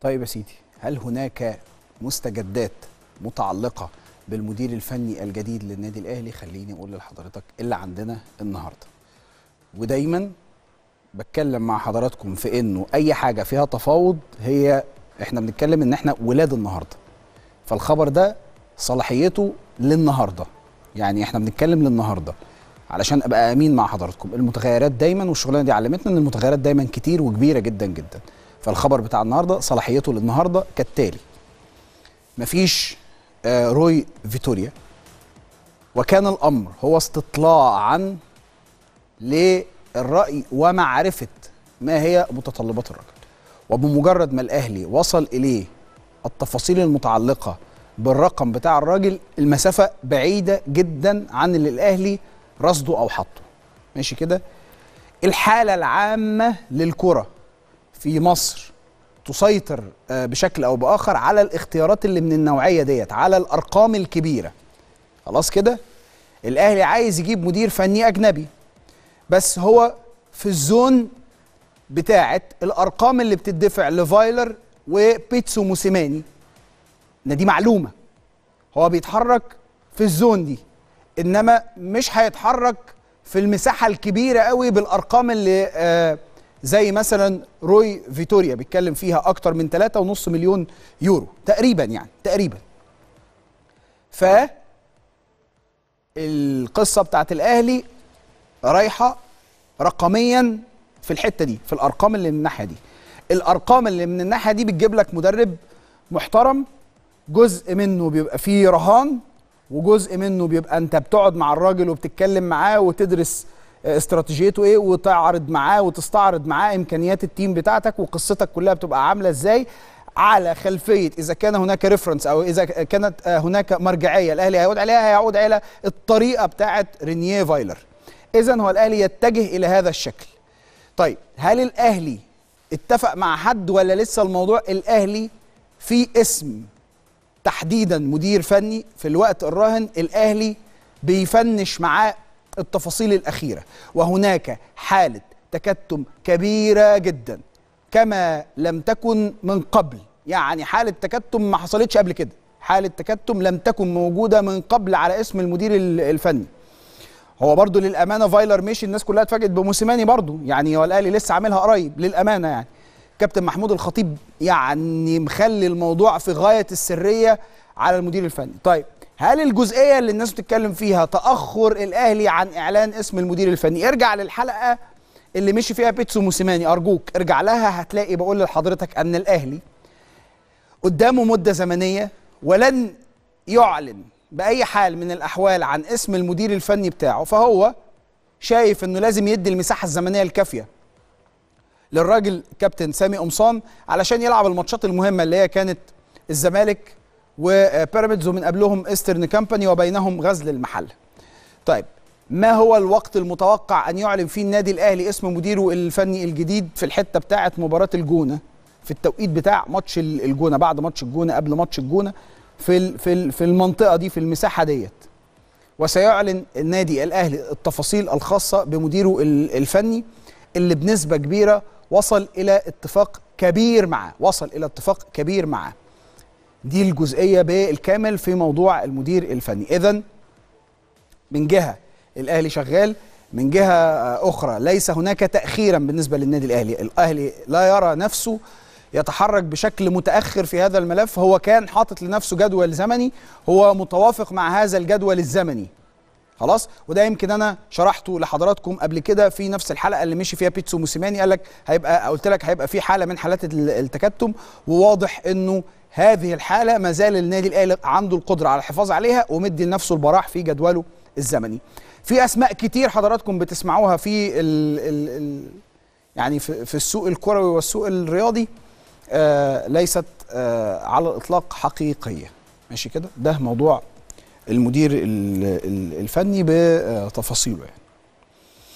طيب يا سيدي هل هناك مستجدات متعلقه بالمدير الفني الجديد للنادي الاهلي خليني اقول لحضرتك اللي عندنا النهارده ودايما بتكلم مع حضراتكم في انه اي حاجه فيها تفاوض هي احنا بنتكلم ان احنا ولاد النهارده فالخبر ده صلاحيته للنهارده يعني احنا بنتكلم للنهارده علشان ابقى امين مع حضراتكم المتغيرات دايما والشغلانه دي علمتنا ان المتغيرات دايما كتير وكبيره جدا جدا فالخبر بتاع النهارده صلاحيته للنهارده كالتالي مفيش آه، روي فيتوريا وكان الامر هو استطلاعا للراي ومعرفه ما هي متطلبات الرجل وبمجرد ما الاهلي وصل اليه التفاصيل المتعلقه بالرقم بتاع الراجل المسافه بعيده جدا عن اللي الاهلي رصده او حطه ماشي كده الحاله العامه للكره في مصر تسيطر آه، بشكل او باخر على الاختيارات اللي من النوعيه ديت على الارقام الكبيره خلاص كده الاهلي عايز يجيب مدير فني اجنبي بس هو في الزون بتاعه الارقام اللي بتدفع لفايلر وبيتسو موسيماني ان دي معلومه هو بيتحرك في الزون دي انما مش هيتحرك في المساحه الكبيره قوي بالارقام اللي آه زي مثلا روي فيتوريا بيتكلم فيها اكتر من 3.5 مليون يورو تقريبا يعني تقريبا ف القصه بتاعت الاهلي رايحه رقميا في الحته دي في الارقام اللي من الناحيه دي الارقام اللي من الناحيه دي بتجيب لك مدرب محترم جزء منه بيبقى فيه رهان وجزء منه بيبقى انت بتقعد مع الراجل وبتتكلم معاه وتدرس استراتيجيته ايه وتعرض معاه وتستعرض معاه امكانيات التيم بتاعتك وقصتك كلها بتبقى عامله ازاي على خلفيه اذا كان هناك ريفرنس او اذا كانت هناك مرجعيه الاهلي هيعود عليها هيعود على الطريقه بتاعه رينيه فايلر اذا هو الاهلي يتجه الى هذا الشكل طيب هل الاهلي اتفق مع حد ولا لسه الموضوع الاهلي في اسم تحديدا مدير فني في الوقت الراهن الاهلي بيفنش معاه التفاصيل الأخيرة وهناك حالة تكتم كبيرة جدا كما لم تكن من قبل يعني حالة تكتم ما حصلتش قبل كده حالة تكتم لم تكن موجودة من قبل على اسم المدير الفني هو برضه للأمانة فايلر مشي الناس كلها اتفاجئت بموسيماني برضه يعني هو الأهلي لسه عاملها قريب للأمانة يعني كابتن محمود الخطيب يعني مخلي الموضوع في غاية السرية على المدير الفني طيب هل الجزئيه اللي الناس بتتكلم فيها تاخر الاهلي عن اعلان اسم المدير الفني ارجع للحلقه اللي مشي فيها بيتسو موسيماني ارجوك ارجع لها هتلاقي بقول لحضرتك ان الاهلي قدامه مده زمنيه ولن يعلن باي حال من الاحوال عن اسم المدير الفني بتاعه فهو شايف انه لازم يدي المساحه الزمنيه الكافيه للراجل كابتن سامي قمصان علشان يلعب الماتشات المهمه اللي هي كانت الزمالك وبيراميدز ومن قبلهم ايسترن كامباني وبينهم غزل المحله طيب ما هو الوقت المتوقع ان يعلن فيه النادي الاهلي اسم مديره الفني الجديد في الحته بتاعه مباراه الجونه في التوقيت بتاع ماتش الجونه بعد ماتش الجونه قبل ماتش الجونه في في في المنطقه دي في المساحه ديت وسيعلن النادي الاهلي التفاصيل الخاصه بمديره الفني اللي بنسبه كبيره وصل الى اتفاق كبير معاه وصل الى اتفاق كبير معاه دي الجزئيه بالكامل في موضوع المدير الفني اذا من جهه الاهلي شغال من جهه اخرى ليس هناك تاخيرا بالنسبه للنادي الاهلي الاهلي لا يرى نفسه يتحرك بشكل متاخر في هذا الملف هو كان حاطط لنفسه جدول زمني هو متوافق مع هذا الجدول الزمني خلاص وده يمكن انا شرحته لحضراتكم قبل كده في نفس الحلقه اللي مشي فيها بيتسو موسيماني قال لك هيبقى قلت لك هيبقى في حاله من حالات التكتم وواضح انه هذه الحاله ما زال النادي الاهلي عنده القدره على الحفاظ عليها ومدي لنفسه البراح في جدوله الزمني في اسماء كتير حضراتكم بتسمعوها في الـ الـ الـ يعني في, في السوق الكروي والسوق الرياضي آه ليست آه على الاطلاق حقيقيه ماشي كده ده موضوع المدير الفني بتفاصيله يعني